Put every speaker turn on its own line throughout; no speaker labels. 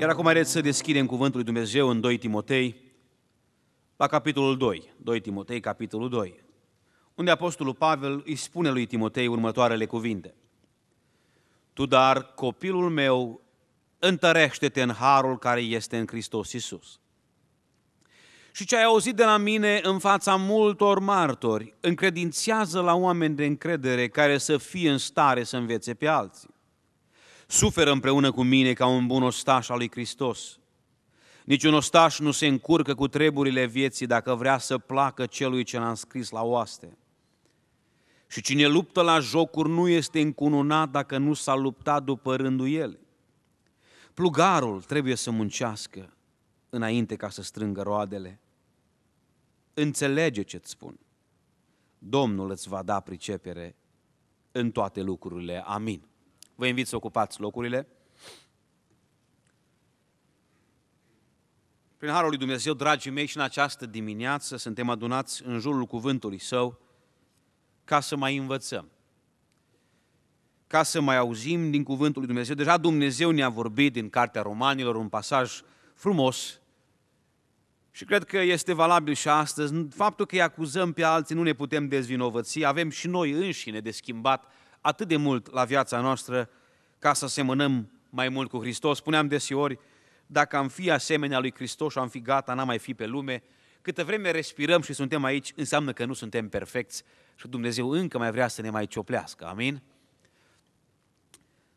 Iar acum haideți să deschidem Cuvântul lui Dumnezeu în 2 Timotei, la capitolul 2, 2 Timotei, capitolul 2, unde Apostolul Pavel îi spune lui Timotei următoarele cuvinte. Tu, dar, copilul meu, întărește-te în harul care este în Hristos Isus. Și ce ai auzit de la mine în fața multor martori, încredințează la oameni de încredere care să fie în stare să învețe pe alții suferă împreună cu mine ca un bun ostaș al lui Hristos. Niciun ostaș nu se încurcă cu treburile vieții dacă vrea să placă celui ce l-a înscris la oaste. Și cine luptă la jocuri nu este încununat dacă nu s-a luptat după rândul el. Plugarul trebuie să muncească înainte ca să strângă roadele. Înțelege ce-ți spun. Domnul îți va da pricepere în toate lucrurile. Amin. Vă invit să ocupați locurile. Prin Harul lui Dumnezeu, dragii mei, și în această dimineață suntem adunați în jurul cuvântului Său ca să mai învățăm, ca să mai auzim din cuvântul lui Dumnezeu. Deja Dumnezeu ne-a vorbit din Cartea Romanilor un pasaj frumos și cred că este valabil și astăzi. Faptul că îi acuzăm pe alții nu ne putem dezvinovăți, avem și noi înșine de schimbat atât de mult la viața noastră ca să semănăm mai mult cu Hristos. Spuneam desiori, dacă am fi asemenea lui Hristos și am fi gata, n-am mai fi pe lume, câtă vreme respirăm și suntem aici, înseamnă că nu suntem perfecți și Dumnezeu încă mai vrea să ne mai cioplească. Amin?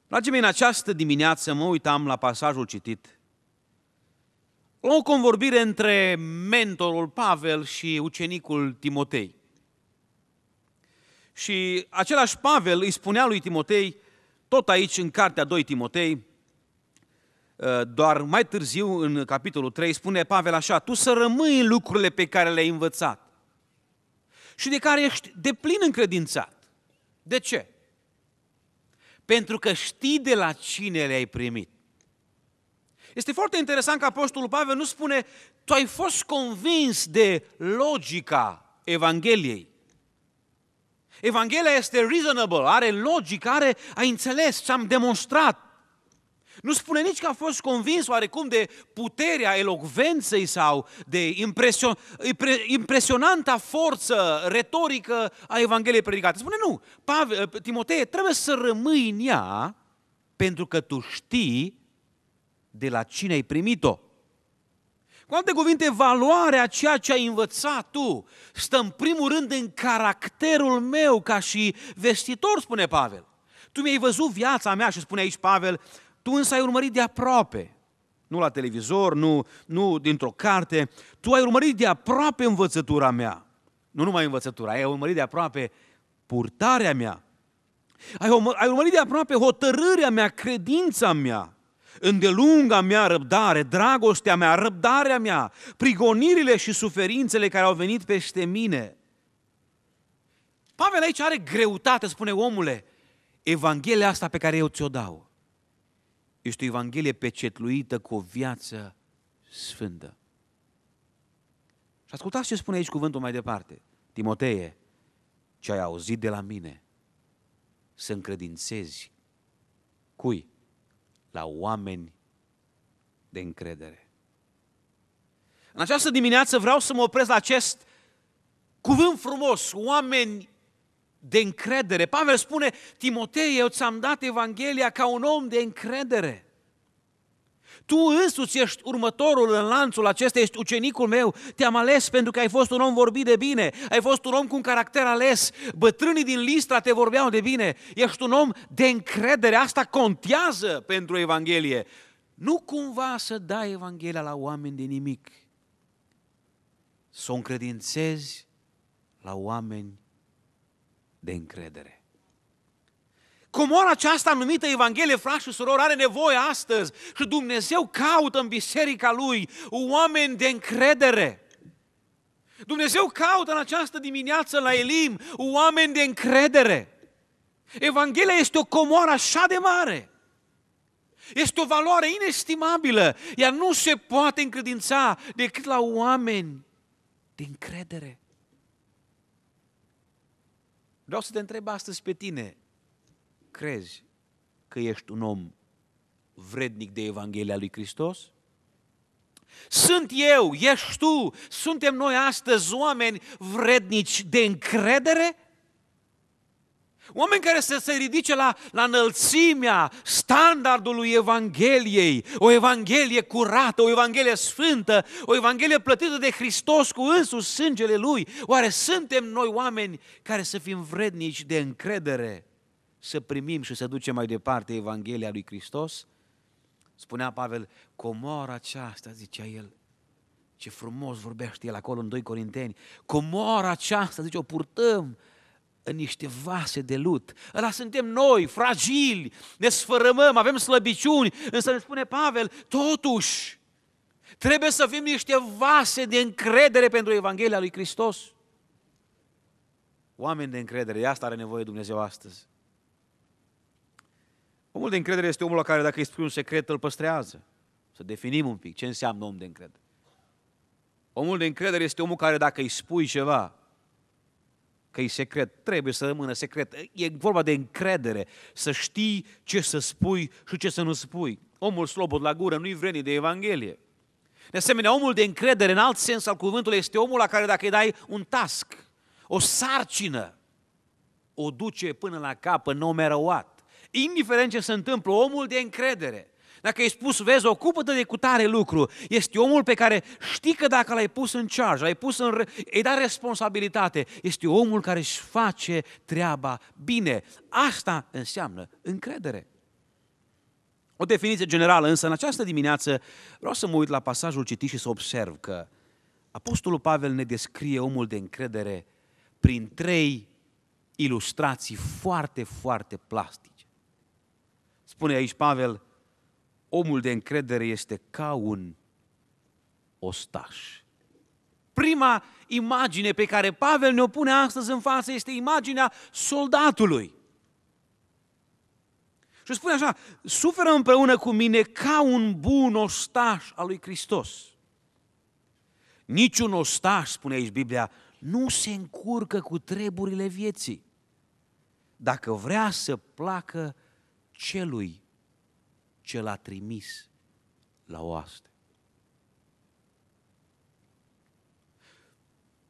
Dragii mei, în această dimineață mă uitam la pasajul citit la o convorbire între mentorul Pavel și ucenicul Timotei. Și același Pavel îi spunea lui Timotei, tot aici în cartea 2 Timotei, ă, doar mai târziu, în capitolul 3, spune Pavel așa, tu să rămâi în lucrurile pe care le-ai învățat și de care ești deplin încredințat. De ce? Pentru că știi de la cine le-ai primit. Este foarte interesant că Apostolul Pavel nu spune, tu ai fost convins de logica Evangheliei. Evanghelia este reasonable, are logic, are, ai înțeles, ce am demonstrat. Nu spune nici că a fost convins oarecum de puterea elocvenței sau de impresion, impresionanta forță retorică a Evangheliei predicate. Spune nu, Pavel, eh, Timotei, trebuie să rămâi în ea pentru că tu știi de la cine ai primit-o. Cu alte cuvinte, valoarea ceea ce ai învățat tu stă în primul rând în caracterul meu ca și vestitor, spune Pavel. Tu mi-ai văzut viața mea și spune aici Pavel, tu însă ai urmărit de aproape, nu la televizor, nu, nu dintr-o carte, tu ai urmărit de aproape învățătura mea. Nu numai învățătura, ai urmărit de aproape purtarea mea. Ai, ai urmărit de aproape hotărârea mea, credința mea îndelunga mea răbdare, dragostea mea, răbdarea mea, prigonirile și suferințele care au venit peste mine. Pavel aici are greutate, spune omule, Evanghelia asta pe care eu ți-o dau este o Evanghelie pecetluită cu o viață sfântă. Și ascultați ce spune aici cuvântul mai departe. Timotee, ce ai auzit de la mine, să încredințezi. Cui? la oameni de încredere. În această dimineață vreau să mă opresc la acest cuvânt frumos, oameni de încredere. Pavel spune, Timotei, eu ți-am dat Evanghelia ca un om de încredere. Tu însuți ești următorul în lanțul acesta, ești ucenicul meu, te-am ales pentru că ai fost un om vorbit de bine, ai fost un om cu un caracter ales, bătrânii din Listra te vorbeau de bine, ești un om de încredere, asta contează pentru Evanghelie. Nu cumva să dai Evanghelia la oameni de nimic, să o încredințezi la oameni de încredere. Comora aceasta numită Evanghelie, frați și surori, are nevoie astăzi și Dumnezeu caută în biserica Lui oameni de încredere. Dumnezeu caută în această dimineață la Elim oameni de încredere. Evanghelia este o comoară așa de mare. Este o valoare inestimabilă. Ea nu se poate încredința decât la oameni de încredere. Vreau să te întreb astăzi pe tine, crezi că ești un om vrednic de Evanghelia lui Hristos? Sunt eu, ești tu, suntem noi astăzi oameni vrednici de încredere? Oameni care să se ridice la, la înălțimea standardului Evangheliei, o Evanghelie curată, o Evanghelie sfântă, o Evanghelie plătită de Hristos cu însuși sângele Lui. Oare suntem noi oameni care să fim vrednici de încredere? să primim și să ducem mai departe Evanghelia lui Hristos, spunea Pavel, comora aceasta, zicea el, ce frumos vorbește el acolo în 2 Corinteni, comora aceasta, zice, o purtăm în niște vase de lut. Ăla suntem noi, fragili, ne sfărămăm, avem slăbiciuni, însă ne spune Pavel, totuși, trebuie să fim niște vase de încredere pentru Evanghelia lui Hristos. Oameni de încredere, de asta are nevoie Dumnezeu astăzi. Omul de încredere este omul la care dacă îi spui un secret, îl păstrează. Să definim un pic ce înseamnă om de încredere. Omul de încredere este omul care dacă îi spui ceva, că e secret, trebuie să rămână secret. E vorba de încredere, să știi ce să spui și ce să nu spui. Omul slobod la gură nu-i vrenit de Evanghelie. De asemenea, omul de încredere, în alt sens al cuvântului, este omul la care dacă îi dai un task, o sarcină, o duce până la capă nu om indiferent ce se întâmplă, omul de încredere. Dacă ai spus, vezi, ocupă-te de cutare lucru, este omul pe care știi că dacă l-ai pus în charge, l-ai pus în, îi da responsabilitate, este omul care își face treaba bine. Asta înseamnă încredere. O definiție generală, însă în această dimineață vreau să mă uit la pasajul citit și să observ că Apostolul Pavel ne descrie omul de încredere prin trei ilustrații foarte, foarte plastice. Spune aici Pavel, omul de încredere este ca un ostaș. Prima imagine pe care Pavel ne-o pune astăzi în față este imaginea soldatului. Și spune așa, suferă împreună cu mine ca un bun ostaș al lui Hristos. Niciun ostaș, spune aici Biblia, nu se încurcă cu treburile vieții. Dacă vrea să placă celui ce l-a trimis la oaste.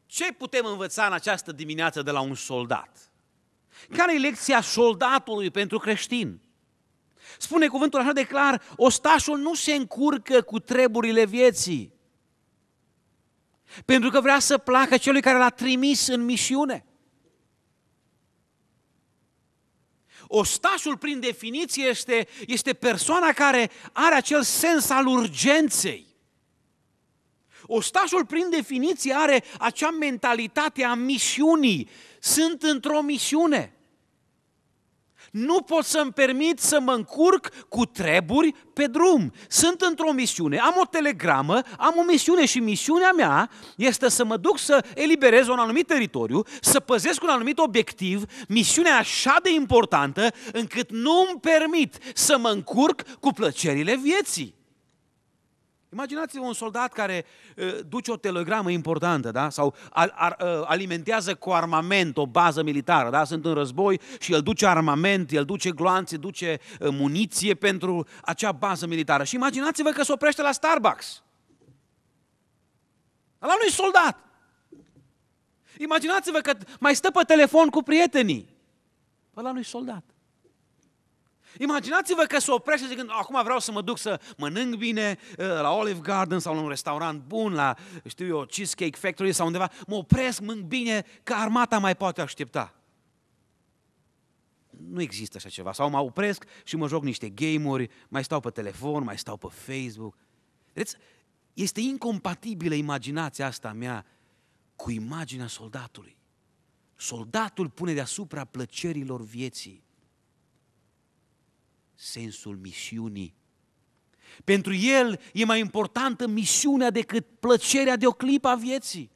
Ce putem învăța în această dimineață de la un soldat? Care e lecția soldatului pentru creștin? Spune cuvântul așa de clar, ostașul nu se încurcă cu treburile vieții, pentru că vrea să placă celui care l-a trimis în misiune. Ostașul, prin definiție, este, este persoana care are acel sens al urgenței. Ostașul, prin definiție, are acea mentalitate a misiunii. Sunt într-o misiune. Nu pot să-mi permit să mă încurc cu treburi pe drum. Sunt într-o misiune, am o telegramă, am o misiune și misiunea mea este să mă duc să eliberez un anumit teritoriu, să păzesc un anumit obiectiv, misiunea așa de importantă încât nu îmi permit să mă încurc cu plăcerile vieții. Imaginați-vă un soldat care uh, duce o telegramă importantă, da? sau al, ar, uh, alimentează cu armament o bază militară, da? sunt în război și el duce armament, el duce gloanțe, duce eh, muniție pentru acea bază militară. Și imaginați-vă că se oprește la Starbucks. La nu soldat. Imaginați-vă că mai stă pe telefon cu prietenii. La nu-i soldat. Imaginați-vă că se oprește zicând, acum vreau să mă duc să mănânc bine ă, la Olive Garden sau la un restaurant bun, la, știu eu, Cheesecake Factory sau undeva. Mă opresc, mănânc bine, că armata mai poate aștepta. Nu există așa ceva. Sau mă opresc și mă joc niște game-uri, mai stau pe telefon, mai stau pe Facebook. Vedeți, este incompatibilă imaginația asta mea cu imaginea soldatului. Soldatul pune deasupra plăcerilor vieții sensul misiunii. Pentru el e mai importantă misiunea decât plăcerea de o clipă a vieții.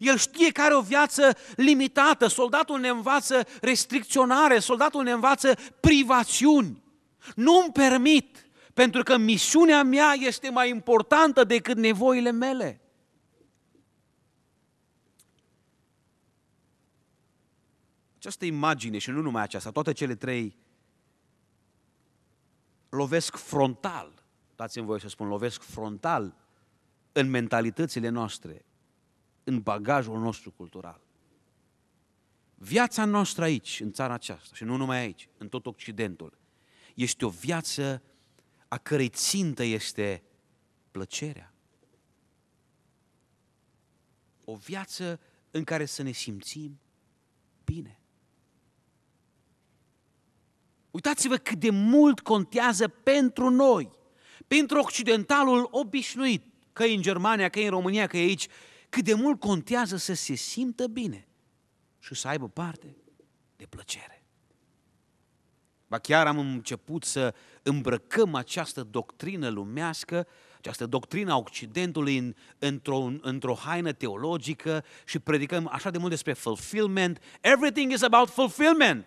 El știe că are o viață limitată, soldatul ne învață restricționare, soldatul ne învață privațiuni. Nu-mi permit, pentru că misiunea mea este mai importantă decât nevoile mele. Această imagine, și nu numai aceasta, toate cele trei lovesc frontal, dați-mi voie să spun, lovesc frontal în mentalitățile noastre, în bagajul nostru cultural. Viața noastră aici, în țara aceasta, și nu numai aici, în tot Occidentul, este o viață a cărei țintă este plăcerea. O viață în care să ne simțim bine. Uitați-vă cât de mult contează pentru noi, pentru occidentalul obișnuit, că e în Germania, că e în România, că e aici, cât de mult contează să se simtă bine și să aibă parte de plăcere. Ba chiar am început să îmbrăcăm această doctrină lumească, această doctrină a Occidentului în, într-o, într-o haină teologică și predicăm așa de mult despre fulfillment. Everything is about fulfillment.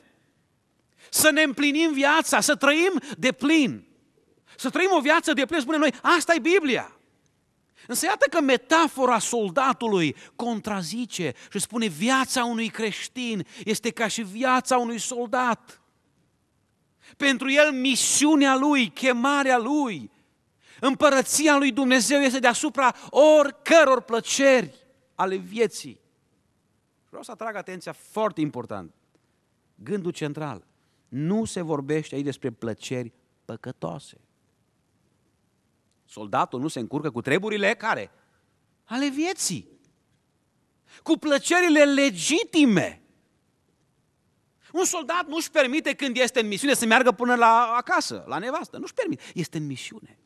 Să ne împlinim viața, să trăim de plin. Să trăim o viață de plin, spunem noi, asta e Biblia. Însă iată că metafora soldatului contrazice și spune viața unui creștin este ca și viața unui soldat. Pentru el misiunea lui, chemarea lui, împărăția lui Dumnezeu este deasupra oricăror plăceri ale vieții. Vreau să atrag atenția foarte important. Gândul central. Nu se vorbește aici despre plăceri păcătoase. Soldatul nu se încurcă cu treburile care? Ale vieții. Cu plăcerile legitime. Un soldat nu-și permite când este în misiune să meargă până la acasă, la nevastă. Nu-și permite. Este în misiune.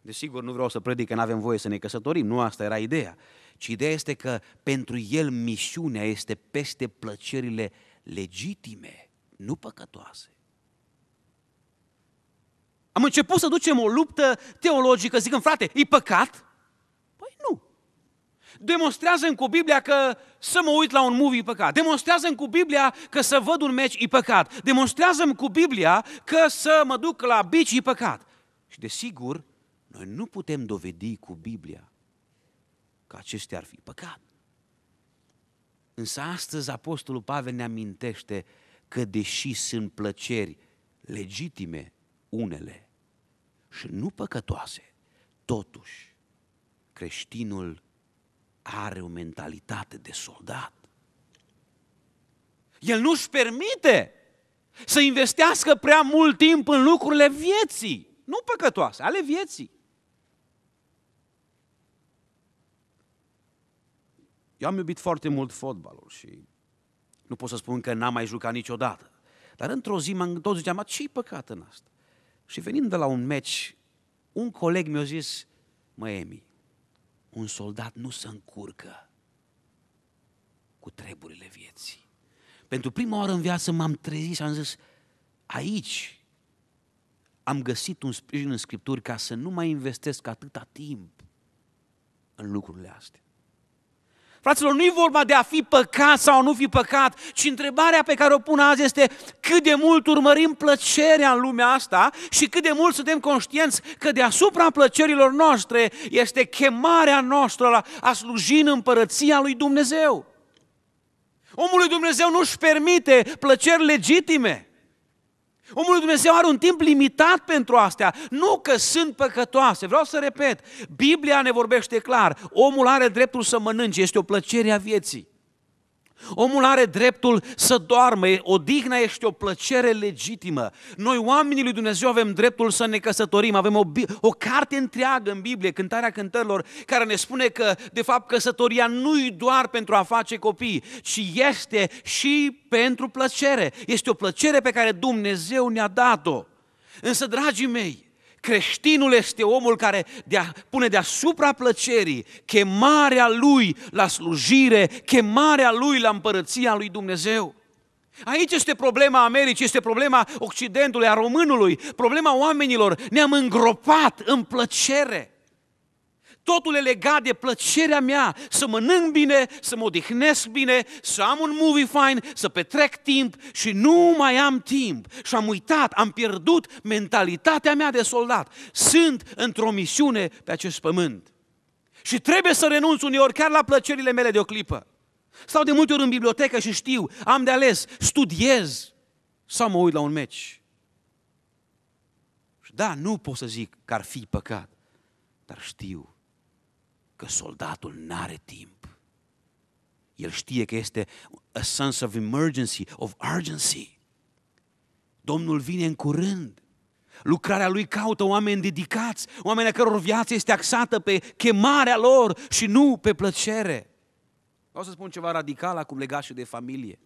Desigur, nu vreau să predic că nu avem voie să ne căsătorim, nu asta era ideea. Ci ideea este că pentru el misiunea este peste plăcerile legitime, nu păcătoase. Am început să ducem o luptă teologică, zicând, frate, e păcat? Păi nu. demonstrează cu Biblia că să mă uit la un movie e păcat. demonstrează cu Biblia că să văd un meci e păcat. demonstrează cu Biblia că să mă duc la bici e păcat. Și desigur, noi nu putem dovedi cu Biblia că acestea ar fi păcat. Însă astăzi Apostolul Pavel ne amintește că deși sunt plăceri legitime unele și nu păcătoase, totuși creștinul are o mentalitate de soldat. El nu-și permite să investească prea mult timp în lucrurile vieții, nu păcătoase, ale vieții. Eu am iubit foarte mult fotbalul și nu pot să spun că n-am mai jucat niciodată. Dar într-o zi m-am tot ziceam, ce e păcat în asta? Și venind de la un meci, un coleg mi-a zis, mă, Emi, un soldat nu se încurcă cu treburile vieții. Pentru prima oară în viață m-am trezit și am zis, aici am găsit un sprijin în Scripturi ca să nu mai investesc atâta timp în lucrurile astea. Fraților, nu-i vorba de a fi păcat sau nu fi păcat, ci întrebarea pe care o pun azi este cât de mult urmărim plăcerea în lumea asta și cât de mult suntem conștienți că deasupra plăcerilor noastre este chemarea noastră la a sluji în împărăția lui Dumnezeu. Omul lui Dumnezeu nu-și permite plăceri legitime. Omul lui Dumnezeu are un timp limitat pentru astea. Nu că sunt păcătoase. Vreau să repet, Biblia ne vorbește clar. Omul are dreptul să mănânce, este o plăcere a vieții. Omul are dreptul să doarmă, odihna este o plăcere legitimă. Noi oamenii lui Dumnezeu avem dreptul să ne căsătorim, avem o, o carte întreagă în Biblie, Cântarea Cântărilor, care ne spune că, de fapt, căsătoria nu-i doar pentru a face copii, ci este și pentru plăcere. Este o plăcere pe care Dumnezeu ne-a dat-o. Însă, dragii mei, Creștinul este omul care de-a, pune deasupra plăcerii chemarea lui la slujire, chemarea lui la împărăția lui Dumnezeu. Aici este problema Americii, este problema Occidentului, a românului, problema oamenilor. Ne-am îngropat în plăcere. Totul e legat de plăcerea mea, să mănânc bine, să mă odihnesc bine, să am un movie fine, să petrec timp și nu mai am timp. Și am uitat, am pierdut mentalitatea mea de soldat. Sunt într-o misiune pe acest pământ. Și trebuie să renunț uneori chiar la plăcerile mele de o clipă. Stau de multe ori în bibliotecă și știu, am de ales, studiez sau mă uit la un meci. Și da, nu pot să zic că ar fi păcat, dar știu că soldatul nu are timp. El știe că este a sense of emergency, of urgency. Domnul vine în curând. Lucrarea lui caută oameni dedicați, oameni a căror viață este axată pe chemarea lor și nu pe plăcere. Vreau să spun ceva radical acum legat și de familie.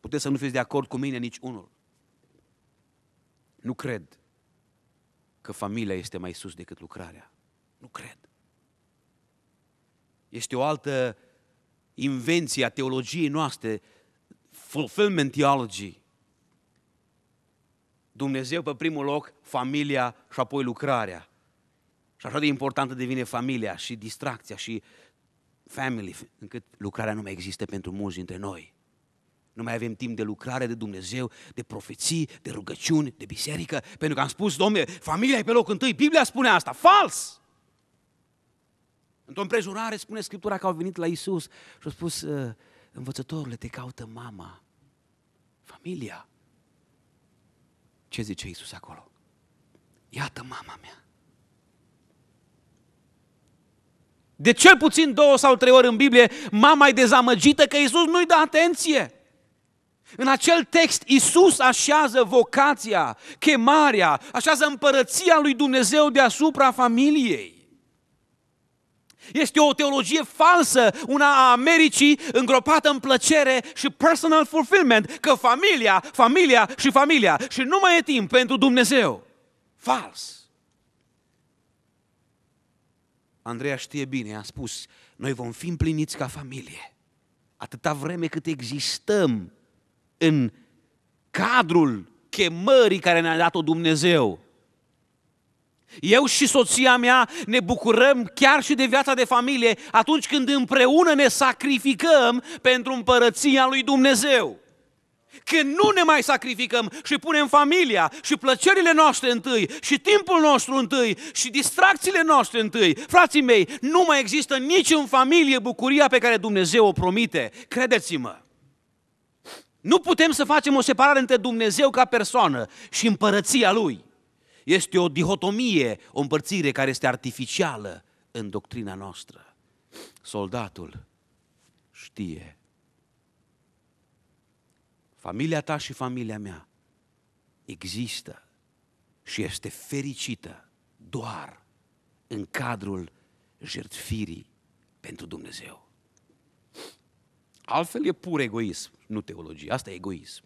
Puteți să nu fiți de acord cu mine nici unul. Nu cred că familia este mai sus decât lucrarea. Nu cred. Este o altă invenție a teologiei noastre, fulfillment theology. Dumnezeu pe primul loc, familia și apoi lucrarea. Și așa de importantă devine familia și distracția și family, încât lucrarea nu mai există pentru mulți dintre noi. Nu mai avem timp de lucrare, de Dumnezeu, de profeții, de rugăciuni, de biserică, pentru că am spus, domnule, familia e pe loc întâi, Biblia spune asta, fals! Într-o împrejurare spune Scriptura că au venit la Isus și au spus, uh, învățătorule, te caută mama, familia. Ce zice Isus acolo? Iată mama mea. De cel puțin două sau trei ori în Biblie, mama e dezamăgită că Isus nu-i dă atenție. În acel text, Isus așează vocația, chemarea, așează împărăția lui Dumnezeu deasupra familiei. Este o teologie falsă, una a Americii îngropată în plăcere și personal fulfillment, că familia, familia și familia și nu mai e timp pentru Dumnezeu. Fals. Andreea știe bine, a spus, noi vom fi împliniți ca familie. Atâta vreme cât existăm în cadrul chemării care ne-a dat-o Dumnezeu, eu și soția mea ne bucurăm chiar și de viața de familie atunci când împreună ne sacrificăm pentru împărăția lui Dumnezeu. Când nu ne mai sacrificăm și punem familia și plăcerile noastre întâi și timpul nostru întâi și distracțiile noastre întâi, frații mei, nu mai există nici în familie bucuria pe care Dumnezeu o promite. Credeți-mă! Nu putem să facem o separare între Dumnezeu ca persoană și împărăția Lui. Este o dihotomie, o împărțire care este artificială în doctrina noastră. Soldatul știe. Familia ta și familia mea există și este fericită doar în cadrul jertfirii pentru Dumnezeu. Altfel e pur egoism, nu teologie. Asta e egoism.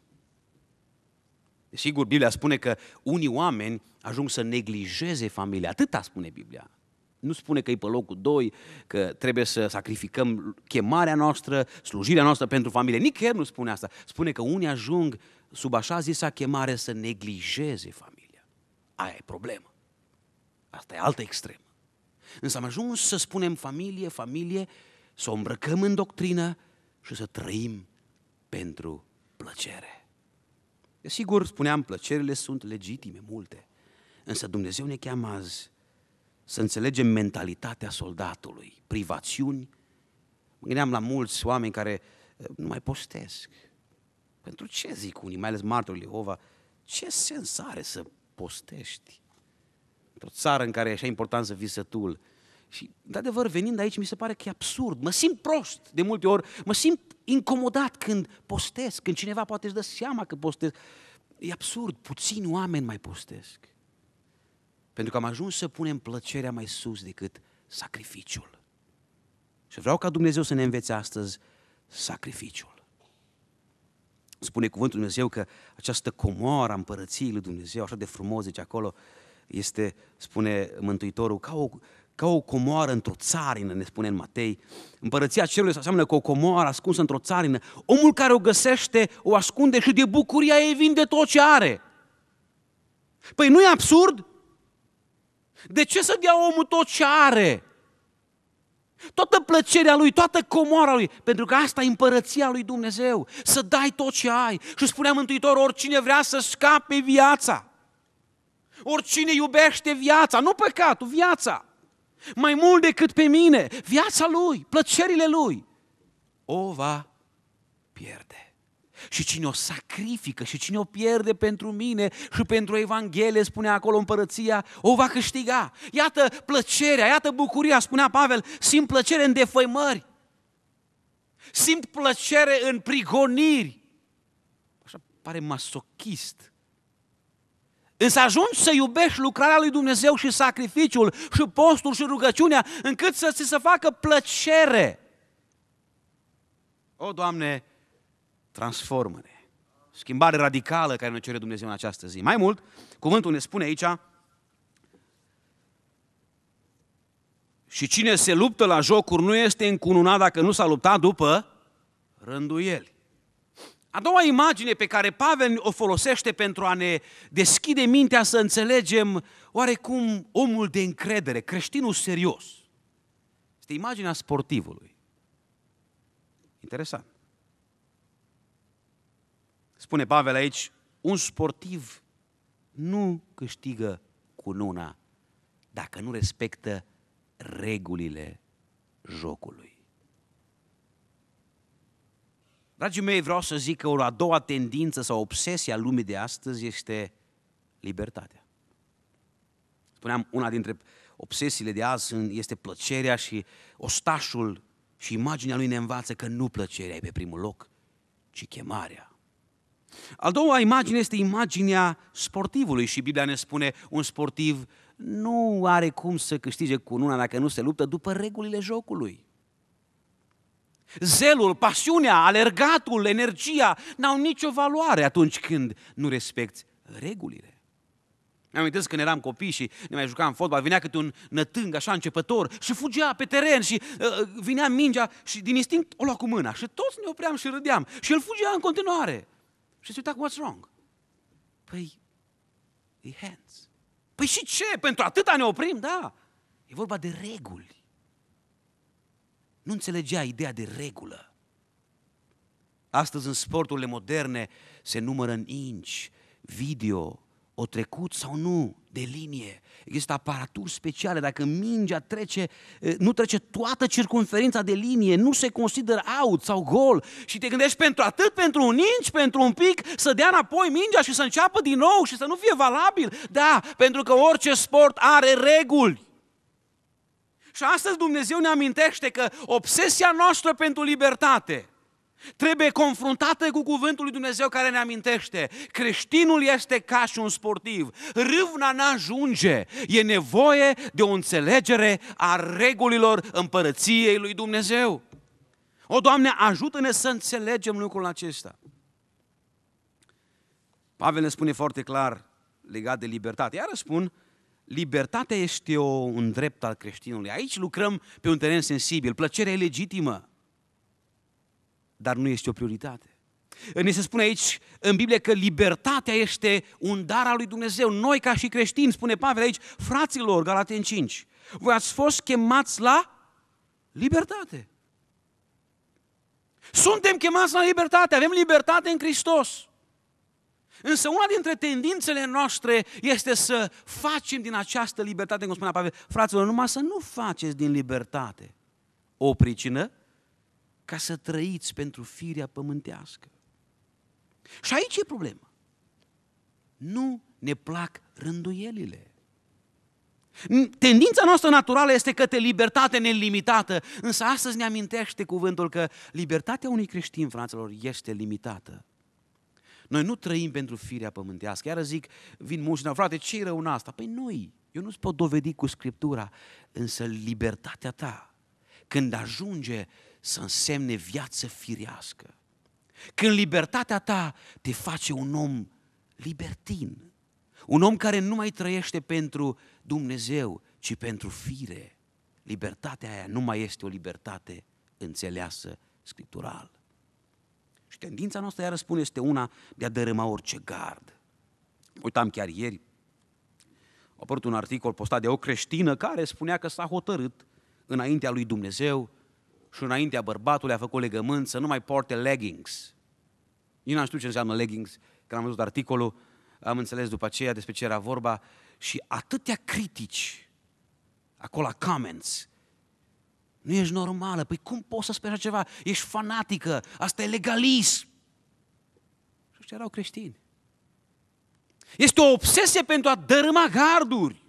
Sigur Biblia spune că unii oameni ajung să neglijeze familia. Atâta spune Biblia. Nu spune că e pe locul doi că trebuie să sacrificăm chemarea noastră, slujirea noastră pentru familie. Nicăieri nu spune asta. Spune că unii ajung sub așa zisa chemare să neglijeze familia. Aia e problemă. Asta e altă extremă. Însă am ajuns să spunem familie, familie, să o îmbrăcăm în doctrină și să trăim pentru plăcere. Sigur, spuneam, plăcerile sunt legitime, multe. Însă Dumnezeu ne cheamă azi să înțelegem mentalitatea soldatului, privațiuni. Mă gândeam la mulți oameni care eh, nu mai postesc. Pentru ce zic unii, mai ales martorii Lehova, ce sens are să postești? Într-o țară în care e așa important să fii sătul, și, într-adevăr, venind aici, mi se pare că e absurd. Mă simt prost de multe ori, mă simt incomodat când postez, când cineva poate își dă seama că postez. E absurd, puțini oameni mai postesc. Pentru că am ajuns să punem plăcerea mai sus decât sacrificiul. Și vreau ca Dumnezeu să ne învețe astăzi sacrificiul. Spune cuvântul Dumnezeu că această comoară a împărăției lui Dumnezeu, așa de frumos, zice deci acolo, este, spune Mântuitorul, ca o, ca o comoară într-o țarină, ne spune în Matei. Împărăția cerului se aseamănă cu o comoară ascunsă într-o țarină. Omul care o găsește, o ascunde și de bucuria ei vinde tot ce are. Păi nu e absurd? De ce să dea omul tot ce are? Toată plăcerea lui, toată comoara lui, pentru că asta e împărăția lui Dumnezeu, să dai tot ce ai. Și spunea Mântuitor, oricine vrea să scape viața, oricine iubește viața, nu păcatul, viața, mai mult decât pe mine, viața lui, plăcerile lui, o va pierde. Și cine o sacrifică și cine o pierde pentru mine și pentru Evanghelie, spune acolo împărăția, o va câștiga. Iată plăcerea, iată bucuria, spunea Pavel, simt plăcere în defăimări, simt plăcere în prigoniri. Așa pare masochist Însă ajungi să iubești lucrarea lui Dumnezeu și sacrificiul și postul și rugăciunea încât să ți se facă plăcere. O, Doamne, transformă-ne! Schimbare radicală care ne cere Dumnezeu în această zi. Mai mult, cuvântul ne spune aici, și cine se luptă la jocuri nu este încununat dacă nu s-a luptat după rânduieli. A doua imagine pe care Pavel o folosește pentru a ne deschide mintea să înțelegem oarecum omul de încredere, creștinul serios, este imaginea sportivului. Interesant. Spune Pavel aici, un sportiv nu câștigă nuna dacă nu respectă regulile jocului. Dragii mei, vreau să zic că o a doua tendință sau obsesie a lumii de astăzi este libertatea. Spuneam, una dintre obsesiile de azi este plăcerea și ostașul și imaginea lui ne învață că nu plăcerea e pe primul loc, ci chemarea. Al doua imagine este imaginea sportivului și Biblia ne spune un sportiv nu are cum să câștige cu una dacă nu se luptă după regulile jocului. Zelul, pasiunea, alergatul, energia n-au nicio valoare atunci când nu respecti regulile. Mi amintesc când eram copii și ne mai jucam fotbal, vinea câte un nătâng așa începător și fugea pe teren și uh, uh, vinea mingea și din instinct o lua cu mâna și toți ne opream și râdeam și el fugea în continuare. Și se uita, what's wrong? Păi, e hands. Păi și ce? Pentru atâta ne oprim? Da. E vorba de reguli. Nu înțelegea ideea de regulă. Astăzi, în sporturile moderne, se numără în inci, video, o trecut sau nu de linie. Există aparaturi speciale, dacă mingea trece, nu trece toată circunferința de linie, nu se consideră out sau gol și te gândești pentru atât, pentru un inci, pentru un pic, să dea înapoi mingea și să înceapă din nou și să nu fie valabil. Da, pentru că orice sport are reguli. Și astăzi Dumnezeu ne amintește că obsesia noastră pentru libertate trebuie confruntată cu cuvântul lui Dumnezeu care ne amintește. Creștinul este ca și un sportiv. Râvna n-ajunge. E nevoie de o înțelegere a regulilor împărăției lui Dumnezeu. O, Doamne, ajută-ne să înțelegem lucrul acesta. Pavel ne spune foarte clar legat de libertate. Iar spun Libertatea este o, un drept al creștinului. Aici lucrăm pe un teren sensibil. Plăcerea e legitimă, dar nu este o prioritate. Ne se spune aici în Biblie că libertatea este un dar al lui Dumnezeu. Noi ca și creștini, spune Pavel aici, fraților, Galaten 5, voi ați fost chemați la libertate. Suntem chemați la libertate, avem libertate în Hristos. Însă una dintre tendințele noastre este să facem din această libertate, cum spunea Pavel, fraților, numai să nu faceți din libertate o pricină ca să trăiți pentru firea pământească. Și aici e problema. Nu ne plac rânduielile. Tendința noastră naturală este către libertate nelimitată, însă astăzi ne amintește cuvântul că libertatea unui creștin, fraților, este limitată. Noi nu trăim pentru firea pământească. Iar zic, vin mulți și frate, ce rău în asta? Păi noi, eu nu-ți pot dovedi cu Scriptura, însă libertatea ta, când ajunge să însemne viață firească, când libertatea ta te face un om libertin, un om care nu mai trăiește pentru Dumnezeu, ci pentru fire. Libertatea aia nu mai este o libertate înțeleasă scripturală. Și tendința noastră, iară spune, este una de a dărâma orice gard. Uitam chiar ieri, a apărut un articol postat de o creștină care spunea că s-a hotărât înaintea lui Dumnezeu și înaintea bărbatului a făcut legământ să nu mai poarte leggings. Eu n-am știut ce înseamnă leggings, când am văzut articolul, am înțeles după aceea despre ce era vorba și atâtea critici acolo la comments nu ești normală. Păi cum poți să speri așa ceva? Ești fanatică. Asta e legalism. Și ăștia erau creștini. Este o obsesie pentru a dărâma garduri.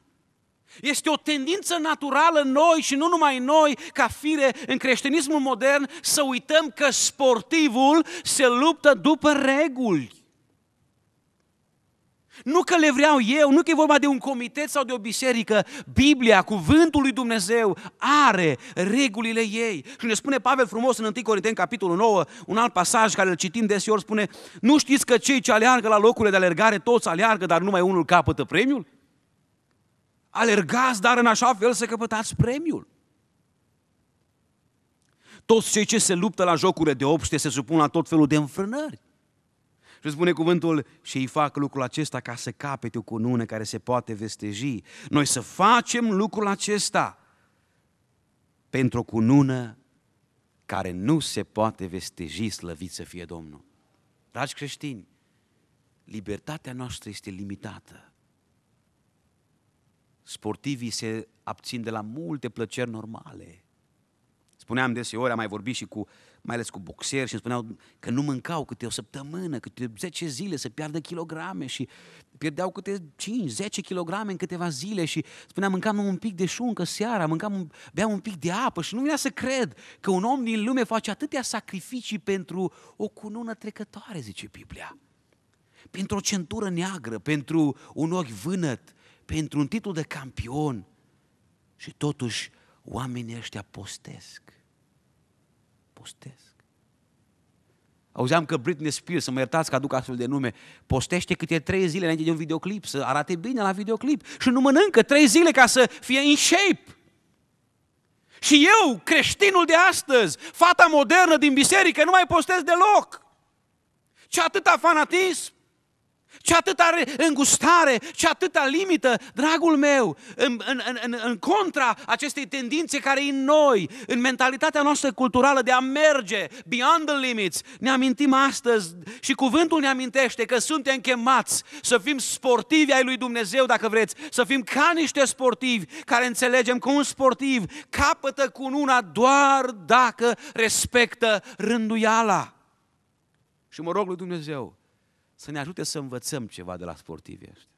Este o tendință naturală în noi și nu numai în noi, ca fire în creștinismul modern, să uităm că sportivul se luptă după reguli. Nu că le vreau eu, nu că e vorba de un comitet sau de o biserică. Biblia, cuvântul lui Dumnezeu, are regulile ei. Și ne spune Pavel frumos în 1 Corinteni, capitolul 9, un alt pasaj care îl citim deseori, spune Nu știți că cei ce aleargă la locurile de alergare, toți aleargă, dar numai unul capătă premiul? Alergați, dar în așa fel să căpătați premiul. Toți cei ce se luptă la jocurile de obște se supun la tot felul de înfrânări. Și spune cuvântul și îi fac lucrul acesta ca să capete o cunună care se poate vesteji. Noi să facem lucrul acesta pentru o cunună care nu se poate vesteji, slăvit să fie Domnul. Dragi creștini, libertatea noastră este limitată. Sportivii se abțin de la multe plăceri normale. Spuneam deseori, am mai vorbit și cu, mai ales cu boxeri și îmi spuneau că nu mâncau câte o săptămână, câte 10 zile să piardă kilograme și pierdeau câte 5-10 kilograme în câteva zile și spuneam mâncam un pic de șuncă seara, mâncam beam un pic de apă și nu venea să cred că un om din lume face atâtea sacrificii pentru o cunună trecătoare, zice Biblia. Pentru o centură neagră, pentru un ochi vânăt, pentru un titlu de campion. Și totuși oamenii ăștia postesc. Postesc. Auzeam că Britney Spears, să mă iertați că aduc astfel de nume, postește câte trei zile înainte de un videoclip, să arate bine la videoclip și nu mănâncă trei zile ca să fie in shape. Și eu, creștinul de astăzi, fata modernă din biserică, nu mai postez deloc. Ce atâta fanatism? Ce atâta îngustare, ce atâta limită, dragul meu, în, în, în, în contra acestei tendințe care e în noi, în mentalitatea noastră culturală de a merge beyond the limits, ne amintim astăzi și cuvântul ne amintește că suntem chemați să fim sportivi ai lui Dumnezeu, dacă vreți, să fim ca niște sportivi care înțelegem că un sportiv capătă cu una doar dacă respectă rânduiala. Și mă rog lui Dumnezeu să ne ajute să învățăm ceva de la sportivii ăștia.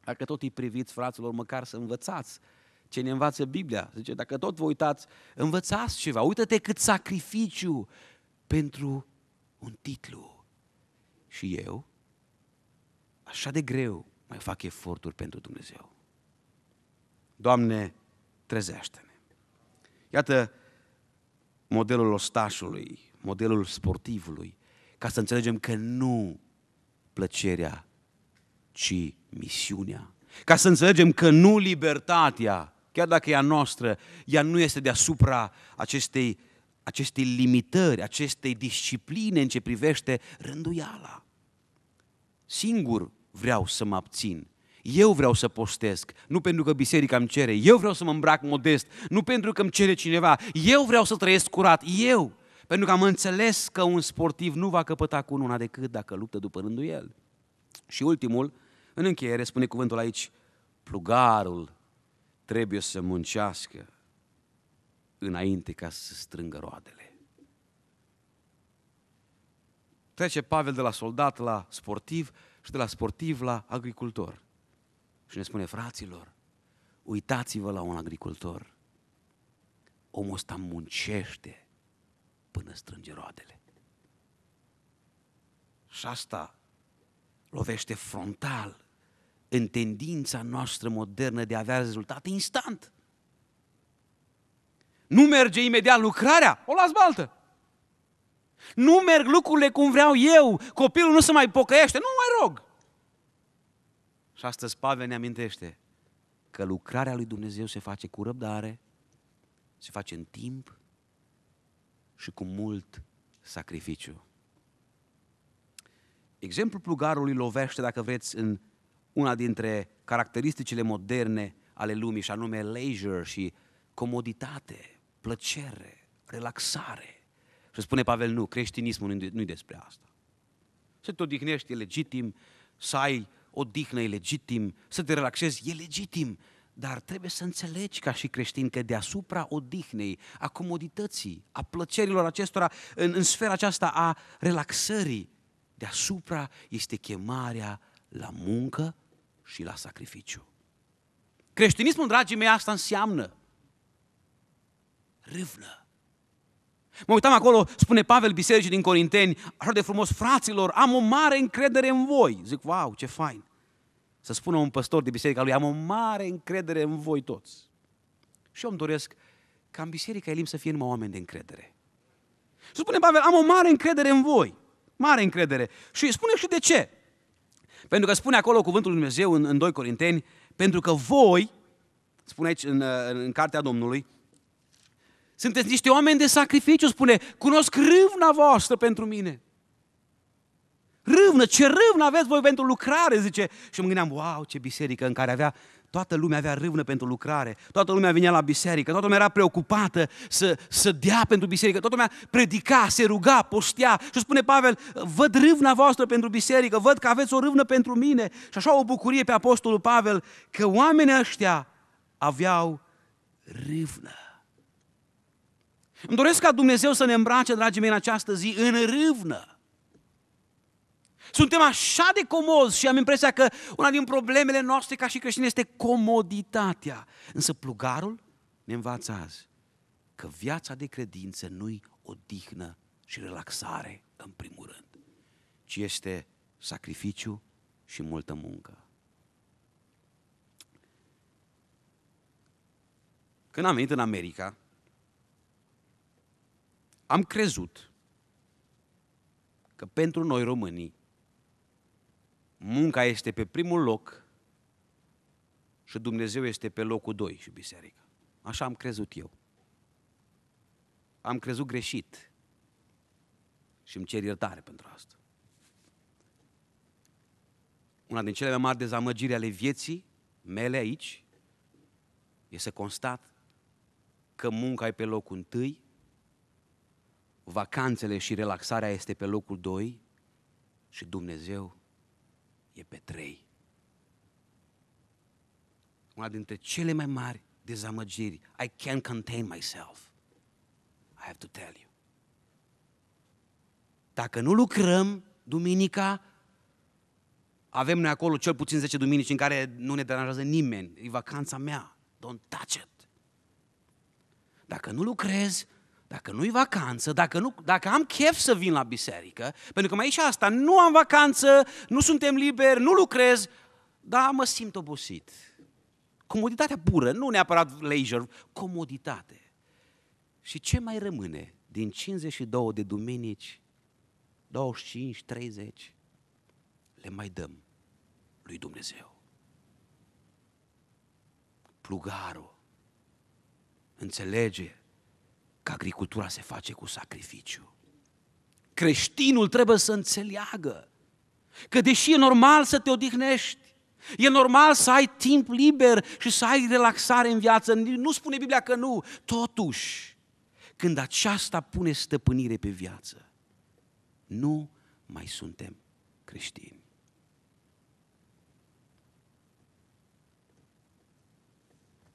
Dacă tot îi priviți, fraților, măcar să învățați ce ne învață Biblia. Zice, dacă tot vă uitați, învățați ceva. Uită-te cât sacrificiu pentru un titlu. Și eu, așa de greu, mai fac eforturi pentru Dumnezeu. Doamne, trezește-ne. Iată modelul ostașului, modelul sportivului, ca să înțelegem că nu plăcerea, ci misiunea. Ca să înțelegem că nu libertatea, chiar dacă e a noastră, ea nu este deasupra acestei, acestei limitări, acestei discipline în ce privește rânduiala. Singur vreau să mă abțin. Eu vreau să postesc, nu pentru că biserica îmi cere. Eu vreau să mă îmbrac modest, nu pentru că îmi cere cineva. Eu vreau să trăiesc curat. Eu pentru că am înțeles că un sportiv nu va căpăta cu una decât dacă luptă după rândul el. Și ultimul, în încheiere, spune cuvântul aici, plugarul trebuie să muncească înainte ca să strângă roadele. Trece Pavel de la soldat la sportiv și de la sportiv la agricultor. Și ne spune, fraților, uitați-vă la un agricultor. Omul ăsta muncește până strânge roadele. Și asta lovește frontal în tendința noastră modernă de a avea rezultate instant. Nu merge imediat lucrarea, o las baltă. Nu merg lucrurile cum vreau eu, copilul nu se mai pocăiește, nu mai rog. Și astăzi Pavel ne amintește că lucrarea lui Dumnezeu se face cu răbdare, se face în timp, și cu mult sacrificiu. Exemplul plugarului lovește, dacă vreți, în una dintre caracteristicile moderne ale lumii, și anume leisure și comoditate, plăcere, relaxare. Și spune Pavel, nu, creștinismul nu-i despre asta. Să te odihnești e legitim, să ai odihnă e legitim, să te relaxezi e legitim, dar trebuie să înțelegi ca și creștin că deasupra odihnei, a comodității, a plăcerilor acestora, în, în sfera aceasta a relaxării, deasupra este chemarea la muncă și la sacrificiu. Creștinismul, dragii mei, asta înseamnă râvnă. Mă uitam acolo, spune Pavel Bisericii din Corinteni, așa de frumos, fraților, am o mare încredere în voi. Zic, wow, ce fain să spună un păstor de biserica lui, am o mare încredere în voi toți. Și eu îmi doresc ca în biserica Elim să fie numai oameni de încredere. Și spune Pavel, am o mare încredere în voi. Mare încredere. Și spune și de ce. Pentru că spune acolo cuvântul lui Dumnezeu în, în 2 Corinteni, pentru că voi, spune aici în, în Cartea Domnului, sunteți niște oameni de sacrificiu, spune, cunosc râvna voastră pentru mine. Râvnă, ce râvnă aveți voi pentru lucrare, zice. Și mă gândeam, wow, ce biserică în care avea Toată lumea avea râvnă pentru lucrare, toată lumea venea la biserică, toată lumea era preocupată să, să dea pentru biserică, toată lumea predica, se ruga, postea și spune Pavel, văd râvna voastră pentru biserică, văd că aveți o râvnă pentru mine. Și așa o bucurie pe apostolul Pavel că oamenii ăștia aveau râvnă. Îmi doresc ca Dumnezeu să ne îmbrace, dragii mei, în această zi, în râvnă. Suntem așa de comozi și am impresia că una din problemele noastre ca și creștini este comoditatea. Însă plugarul ne învață azi că viața de credință nu-i odihnă și relaxare în primul rând, ci este sacrificiu și multă muncă. Când am venit în America, am crezut că pentru noi românii munca este pe primul loc și Dumnezeu este pe locul doi, și biserica. Așa am crezut eu. Am crezut greșit și îmi cer iertare pentru asta. Una din cele mai mari dezamăgiri ale vieții mele aici e să constat că munca e pe locul întâi, vacanțele și relaxarea este pe locul doi și Dumnezeu e pe trei. Una dintre cele mai mari dezamăgiri. I can't contain myself. I have to tell you. Dacă nu lucrăm duminica, avem noi acolo cel puțin 10 duminici în care nu ne deranjează nimeni. E vacanța mea. Don't touch it. Dacă nu lucrezi, dacă nu-i vacanță, dacă, nu, dacă am chef să vin la biserică, pentru că mai e și asta, nu am vacanță, nu suntem liberi, nu lucrez, dar mă simt obosit. Comoditatea pură, nu neapărat leisure, comoditate. Și ce mai rămâne din 52 de duminici, 25, 30, le mai dăm lui Dumnezeu. Plugarul înțelege că agricultura se face cu sacrificiu. Creștinul trebuie să înțeleagă că deși e normal să te odihnești, E normal să ai timp liber și să ai relaxare în viață. Nu spune Biblia că nu. Totuși, când aceasta pune stăpânire pe viață, nu mai suntem creștini.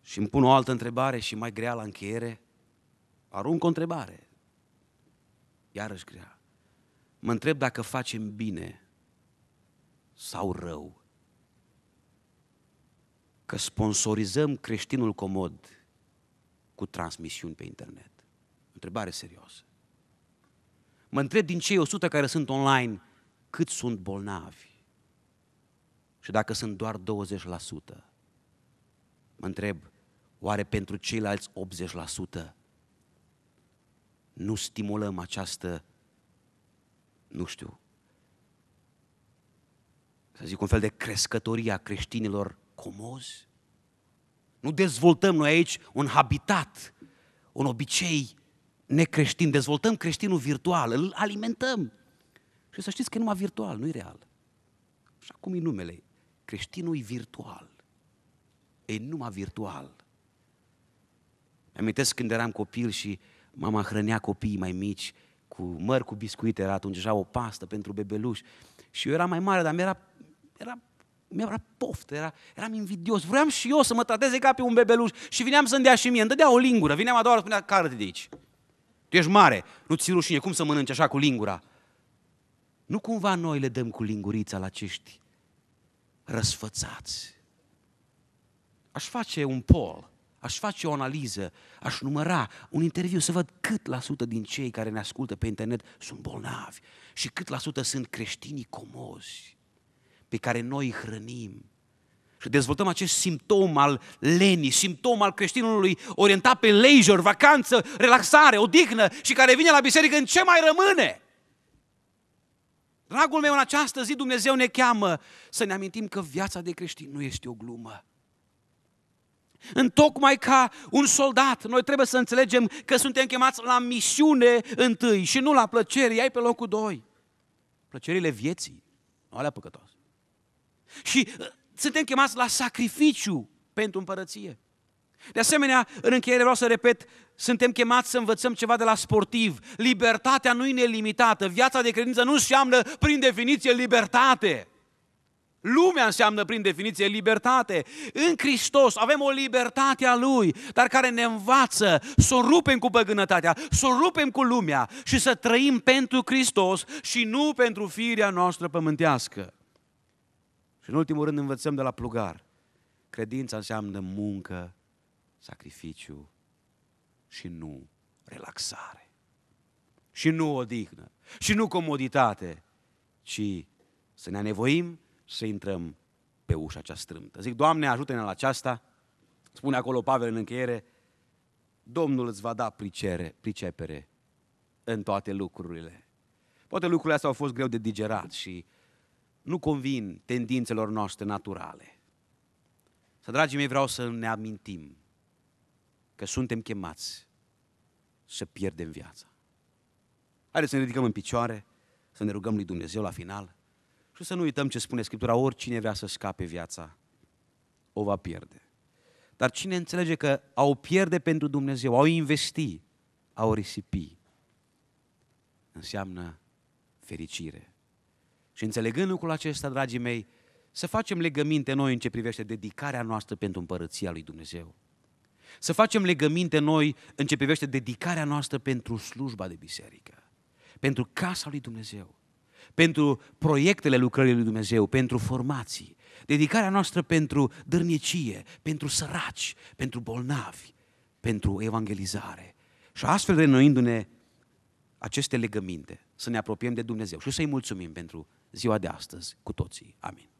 Și îmi pun o altă întrebare și mai grea la încheiere. Arunc o întrebare. Iarăși grea. Mă întreb dacă facem bine sau rău. Că sponsorizăm creștinul comod cu transmisiuni pe internet. Întrebare serioasă. Mă întreb din cei 100 care sunt online, cât sunt bolnavi? Și dacă sunt doar 20%, mă întreb, oare pentru ceilalți 80%? nu stimulăm această, nu știu, să zic un fel de crescătorie a creștinilor comozi? Nu dezvoltăm noi aici un habitat, un obicei necreștin, dezvoltăm creștinul virtual, îl alimentăm. Și să știți că e numai virtual, nu-i real. Și acum e numele. Creștinul e virtual. E numai virtual. Amintesc când eram copil și uh, Mama hrănea copiii mai mici cu măr cu biscuite, era atunci deja o pastă pentru bebeluși. Și eu eram mai mare, dar mi-era, era, mi-era poftă, era, eram invidios. Vreau și eu să mă trateze ca pe un bebeluș și vineam să-mi dea și mie. Îmi dădea o lingură, vineam a doua oară, spunea, cară de aici. Tu ești mare, nu ți rușine, cum să mănânci așa cu lingura? Nu cumva noi le dăm cu lingurița la acești răsfățați. Aș face un pol aș face o analiză, aș număra un interviu să văd cât la sută din cei care ne ascultă pe internet sunt bolnavi și cât la sută sunt creștinii comozi pe care noi îi hrănim. Și dezvoltăm acest simptom al lenii, simptom al creștinului orientat pe leisure, vacanță, relaxare, odihnă și care vine la biserică în ce mai rămâne? Dragul meu, în această zi Dumnezeu ne cheamă să ne amintim că viața de creștin nu este o glumă. În tocmai ca un soldat, noi trebuie să înțelegem că suntem chemați la misiune întâi și nu la plăceri, ai pe locul doi. Plăcerile vieții, nu alea păcătoase. Și uh, suntem chemați la sacrificiu pentru împărăție. De asemenea, în încheiere vreau să repet, suntem chemați să învățăm ceva de la sportiv. Libertatea nu e nelimitată. Viața de credință nu înseamnă, prin definiție, libertate. Lumea înseamnă prin definiție libertate. În Hristos avem o libertate a Lui, dar care ne învață să o rupem cu păgânătatea, să o rupem cu lumea și să trăim pentru Hristos și nu pentru firea noastră pământească. Și în ultimul rând învățăm de la plugar. Credința înseamnă muncă, sacrificiu și nu relaxare. Și nu odihnă, și nu comoditate, ci să ne anevoim să intrăm pe ușa cea strâmtă. Zic, Doamne, ajută-ne la aceasta. Spune acolo Pavel în încheiere, Domnul îți va da pricere, pricepere în toate lucrurile. Poate lucrurile astea au fost greu de digerat și nu convin tendințelor noastre naturale. Să, dragii mei, vreau să ne amintim că suntem chemați să pierdem viața. Haideți să ne ridicăm în picioare, să ne rugăm lui Dumnezeu la final. Și să nu uităm ce spune Scriptura, oricine vrea să scape viața, o va pierde. Dar cine înțelege că a o pierde pentru Dumnezeu, a o investi, a o risipi, înseamnă fericire. Și înțelegând lucrul acesta, dragii mei, să facem legăminte noi în ce privește dedicarea noastră pentru împărăția lui Dumnezeu. Să facem legăminte noi în ce privește dedicarea noastră pentru slujba de biserică, pentru casa lui Dumnezeu pentru proiectele lucrării lui Dumnezeu, pentru formații, dedicarea noastră pentru dârnicie, pentru săraci, pentru bolnavi, pentru evangelizare. Și astfel renoindu-ne aceste legăminte, să ne apropiem de Dumnezeu și să-i mulțumim pentru ziua de astăzi cu toții. Amin.